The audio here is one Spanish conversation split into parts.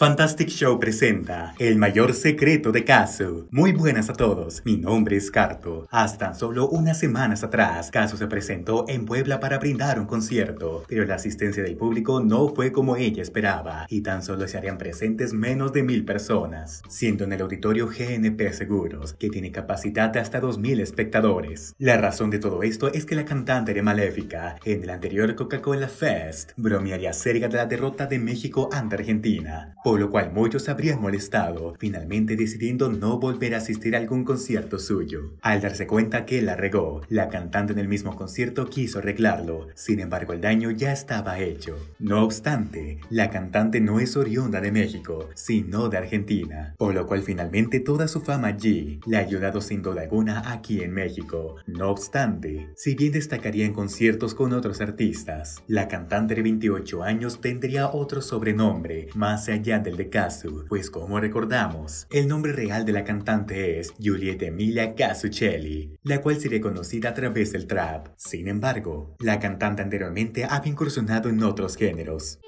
Fantastic Show presenta El mayor secreto de Caso. Muy buenas a todos, mi nombre es Carto. Hasta solo unas semanas atrás, Casu se presentó en Puebla para brindar un concierto, pero la asistencia del público no fue como ella esperaba y tan solo se harían presentes menos de mil personas, siendo en el auditorio GNP Seguros, que tiene capacidad de hasta 2.000 espectadores. La razón de todo esto es que la cantante de Maléfica, en el anterior Coca-Cola Fest, bromearía acerca de la derrota de México ante Argentina por lo cual muchos habrían molestado, finalmente decidiendo no volver a asistir a algún concierto suyo. Al darse cuenta que la regó, la cantante en el mismo concierto quiso arreglarlo, sin embargo el daño ya estaba hecho. No obstante, la cantante no es oriunda de México, sino de Argentina, por lo cual finalmente toda su fama allí la ha ayudado sin duda alguna aquí en México. No obstante, si bien destacaría en conciertos con otros artistas, la cantante de 28 años tendría otro sobrenombre más allá del de casu, pues como recordamos, el nombre real de la cantante es Juliette Emilia Casuccelli, la cual sería conocida a través del trap. Sin embargo, la cantante anteriormente había incursionado en otros géneros.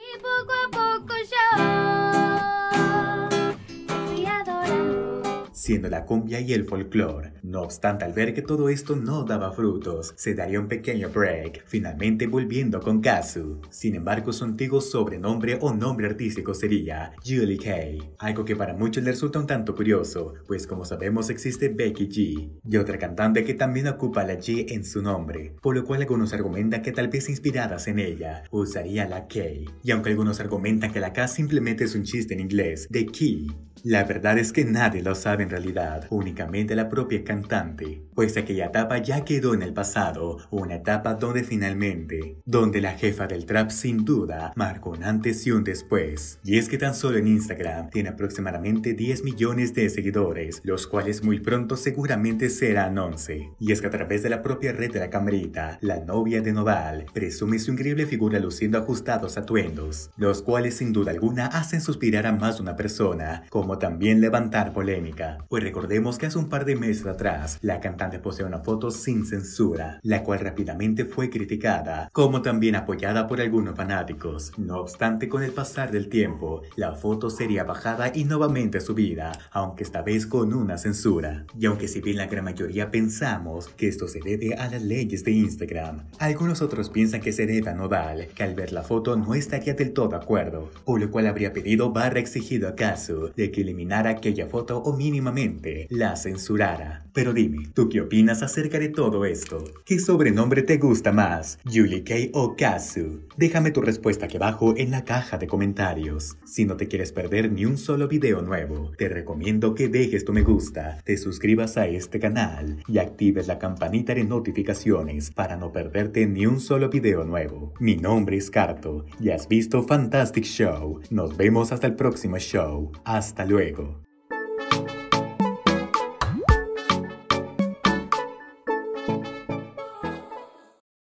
siendo la cumbia y el folclore. No obstante, al ver que todo esto no daba frutos, se daría un pequeño break, finalmente volviendo con Kazu. Sin embargo, su antiguo sobrenombre o nombre artístico sería Julie K, algo que para muchos le resulta un tanto curioso, pues como sabemos existe Becky G, y otra cantante que también ocupa la G en su nombre, por lo cual algunos argumentan que tal vez inspiradas en ella, usaría la K. Y aunque algunos argumentan que la K simplemente es un chiste en inglés de key, la verdad es que nadie lo sabe en realidad, únicamente la propia cantante, pues aquella etapa ya quedó en el pasado, una etapa donde finalmente, donde la jefa del trap sin duda marcó un antes y un después. Y es que tan solo en Instagram tiene aproximadamente 10 millones de seguidores, los cuales muy pronto seguramente serán 11. Y es que a través de la propia red de la camarita, la novia de Noval, presume su increíble figura luciendo ajustados atuendos, los cuales sin duda alguna hacen suspirar a más de una persona, como también levantar polémica. Pues recordemos que hace un par de meses atrás, la cantante posee una foto sin censura, la cual rápidamente fue criticada, como también apoyada por algunos fanáticos. No obstante, con el pasar del tiempo, la foto sería bajada y nuevamente subida, aunque esta vez con una censura. Y aunque si bien la gran mayoría pensamos que esto se debe a las leyes de Instagram, algunos otros piensan que se debe a Nodal, que al ver la foto no estaría del todo de acuerdo, por lo cual habría pedido barra exigido a Kazu de que Eliminar aquella foto o mínimamente la censurara. Pero dime, ¿tú qué opinas acerca de todo esto? ¿Qué sobrenombre te gusta más, Julie K o Kazu? Déjame tu respuesta aquí abajo en la caja de comentarios. Si no te quieres perder ni un solo video nuevo, te recomiendo que dejes tu me gusta, te suscribas a este canal y actives la campanita de notificaciones para no perderte ni un solo video nuevo. Mi nombre es Carto y has visto Fantastic Show. Nos vemos hasta el próximo show. Hasta luego luego.